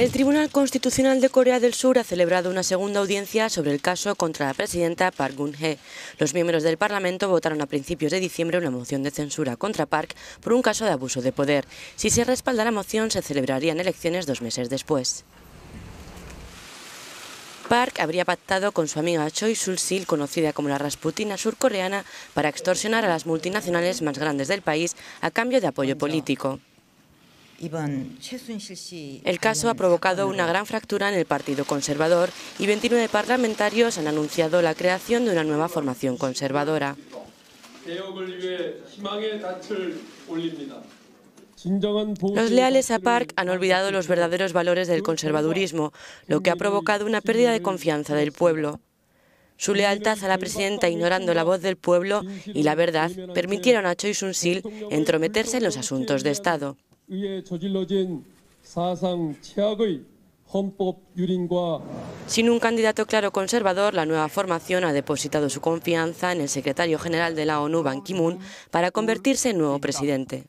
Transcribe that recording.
El Tribunal Constitucional de Corea del Sur ha celebrado una segunda audiencia sobre el caso contra la presidenta Park Geun-hye. Los miembros del Parlamento votaron a principios de diciembre una moción de censura contra Park por un caso de abuso de poder. Si se respalda la moción, se celebrarían elecciones dos meses después. Park habría pactado con su amiga Choi Sul-sil, conocida como la Rasputina surcoreana, para extorsionar a las multinacionales más grandes del país a cambio de apoyo político. El caso ha provocado una gran fractura en el Partido Conservador y 29 parlamentarios han anunciado la creación de una nueva formación conservadora. Los leales a Park han olvidado los verdaderos valores del conservadurismo, lo que ha provocado una pérdida de confianza del pueblo. Su lealtad a la presidenta ignorando la voz del pueblo y la verdad permitieron a Choi Sun-sil entrometerse en los asuntos de Estado. Sin un candidato claro conservador, la nueva formación ha depositado su confianza en el secretario general de la ONU, Ban Ki-moon, para convertirse en nuevo presidente.